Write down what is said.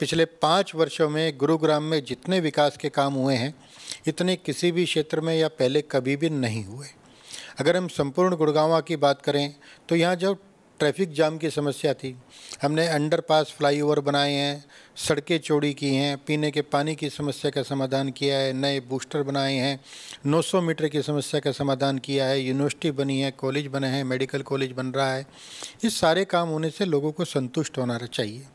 पिछले पाँच वर्षों में गुरुग्राम में जितने विकास के काम हुए हैं इतने किसी भी क्षेत्र में या पहले कभी भी नहीं हुए अगर हम संपूर्ण गुड़गावा की बात करें तो यहाँ जब ट्रैफिक जाम की समस्या थी हमने अंडरपास फ्लाईओवर बनाए हैं सड़कें चौड़ी की हैं पीने के पानी की समस्या का समाधान किया है नए बूस्टर बनाए हैं 900 मीटर की समस्या का समाधान किया है यूनिवर्सिटी बनी है कॉलेज बने हैं मेडिकल कॉलेज बन रहा है इस सारे काम होने से लोगों को संतुष्ट होना चाहिए